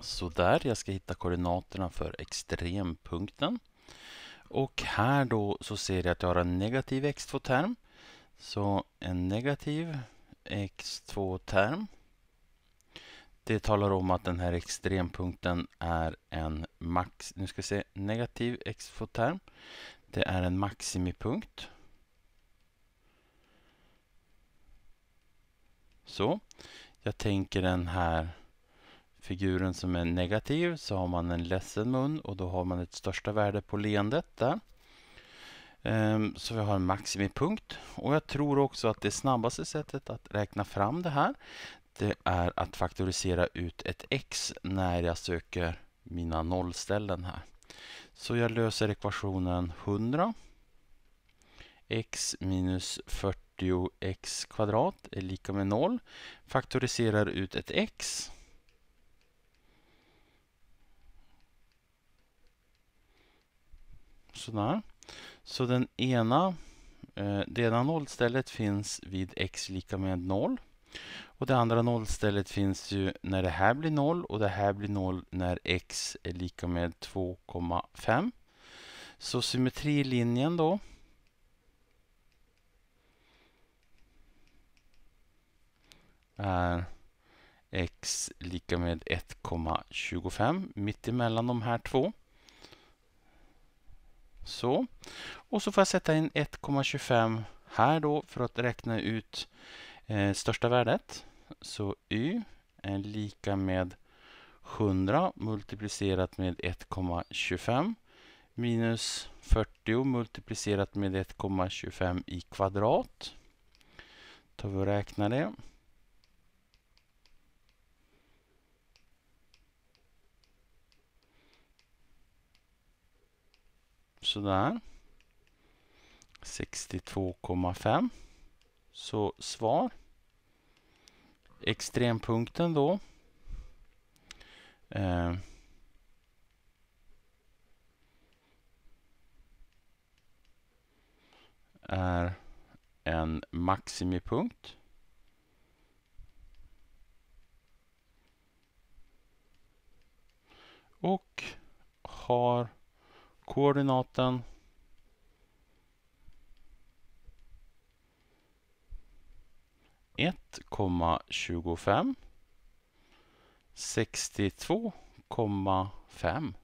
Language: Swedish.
Så där, jag ska hitta koordinaterna för extrempunkten. Och här då så ser jag att jag har en negativ x2-term. Så en negativ x2-term. Det talar om att den här extrempunkten är en max... Nu ska vi se, negativ x2-term. Det är en maximipunkt. Så. Jag tänker den här figuren som är negativ så har man en ledsen mun och då har man ett största värde på leendet där. Ehm, så vi har en maximipunkt och jag tror också att det snabbaste sättet att räkna fram det här det är att faktorisera ut ett x när jag söker mina nollställen här. Så jag löser ekvationen 100 x minus 40x kvadrat är lika med 0. Faktoriserar ut ett x Sådär. Så den ena, eh, det ena nollstället finns vid x lika med 0. Och det andra nollstället finns ju när det här blir 0 och det här blir 0 när x är lika med 2,5. Så symmetrilinjen då är x lika med 1,25 mitt emellan de här två. Så. Och så får jag sätta in 1,25 här då för att räkna ut eh, största värdet. Så y är lika med 100 multiplicerat med 1,25 minus 40 multiplicerat med 1,25 i kvadrat. Då Tar vi och räknar det. Sådär. 62,5. Så svar. Extrempunkten då. Eh. är en maximipunkt. Och har koordinaten ett komma tjugofem sextiotvå komma fem